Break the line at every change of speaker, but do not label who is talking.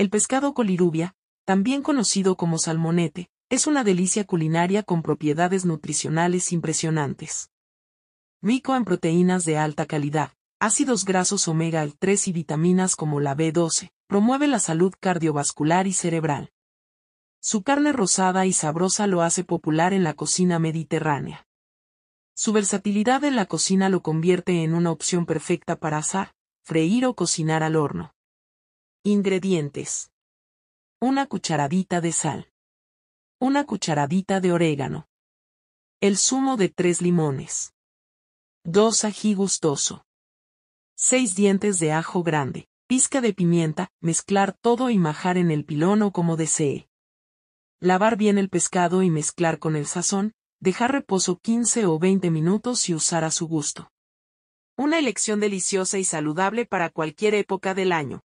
El pescado colirubia, también conocido como salmonete, es una delicia culinaria con propiedades nutricionales impresionantes. Rico en proteínas de alta calidad, ácidos grasos omega 3 y vitaminas como la B12, promueve la salud cardiovascular y cerebral. Su carne rosada y sabrosa lo hace popular en la cocina mediterránea. Su versatilidad en la cocina lo convierte en una opción perfecta para asar, freír o cocinar al horno. Ingredientes. Una cucharadita de sal. Una cucharadita de orégano. El zumo de tres limones. Dos ají gustoso. Seis dientes de ajo grande. Pizca de pimienta, mezclar todo y majar en el pilón o como desee. Lavar bien el pescado y mezclar con el sazón, dejar reposo 15 o 20 minutos y usar a su gusto. Una elección deliciosa y saludable para cualquier época del año.